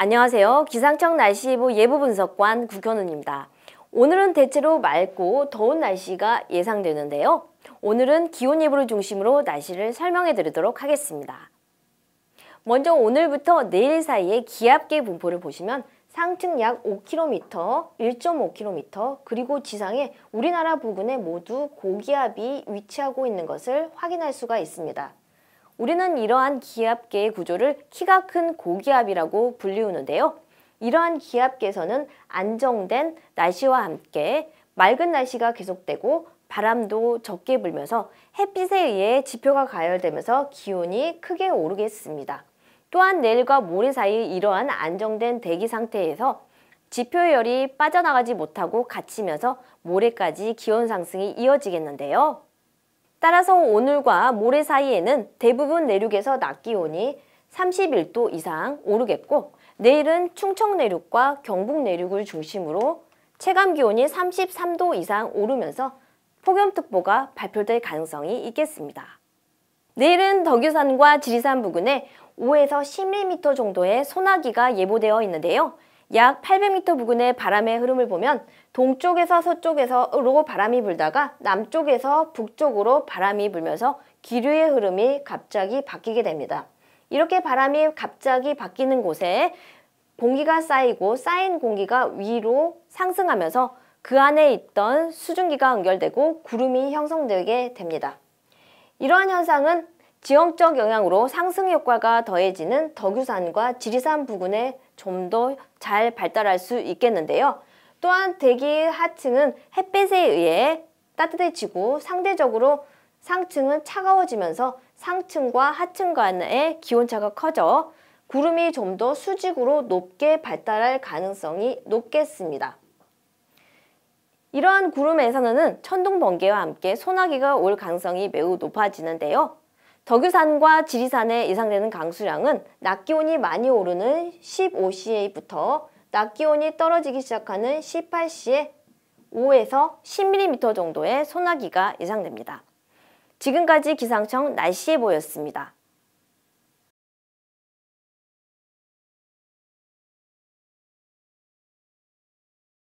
안녕하세요. 기상청 날씨예보 예보 분석관 구현우입니다 오늘은 대체로 맑고 더운 날씨가 예상되는데요. 오늘은 기온 예보를 중심으로 날씨를 설명해 드리도록 하겠습니다. 먼저 오늘부터 내일 사이에 기압계 분포를 보시면 상층 약 5km, 1.5km, 그리고 지상에 우리나라 부근에 모두 고기압이 위치하고 있는 것을 확인할 수가 있습니다. 우리는 이러한 기압계의 구조를 키가 큰 고기압이라고 불리우는데요. 이러한 기압계에서는 안정된 날씨와 함께 맑은 날씨가 계속되고 바람도 적게 불면서 햇빛에 의해 지표가 가열되면서 기온이 크게 오르겠습니다. 또한 내일과 모레 사이 이러한 안정된 대기 상태에서 지표열이 빠져나가지 못하고 갇히면서 모레까지 기온 상승이 이어지겠는데요. 따라서 오늘과 모레 사이에는 대부분 내륙에서 낮 기온이 31도 이상 오르겠고 내일은 충청 내륙과 경북 내륙을 중심으로 체감 기온이 33도 이상 오르면서 폭염특보가 발표될 가능성이 있겠습니다. 내일은 덕유산과 지리산 부근에 5에서 10mm 정도의 소나기가 예보되어 있는데요. 약 800m 부근의 바람의 흐름을 보면 동쪽에서 서쪽에서로 바람이 불다가 남쪽에서 북쪽으로 바람이 불면서 기류의 흐름이 갑자기 바뀌게 됩니다. 이렇게 바람이 갑자기 바뀌는 곳에 공기가 쌓이고 쌓인 공기가 위로 상승하면서 그 안에 있던 수증기가 응결되고 구름이 형성되게 됩니다. 이러한 현상은 지형적 영향으로 상승 효과가 더해지는 덕유산과 지리산 부근의 좀더잘 발달할 수 있겠는데요. 또한 대기 하층은 햇빛에 의해 따뜻해지고 상대적으로 상층은 차가워지면서 상층과 하층 간의 기온차가 커져 구름이 좀 더 수직으로 높게 발달할 가능성이 높겠습니다. 이러한 구름 에서는 천둥 번개와 함께 소나기가 올 가능성이 매우 높아지는데요. 덕유산과 지리산에 예상되는 강수량은 낮 기온이 많이 오르는 15CA부터 낮 기온이 떨어지기 시작하는 18시에 5에서 10mm 정도의 소나기가 예상됩니다. 지금까지 기상청 날씨 예보였습니다.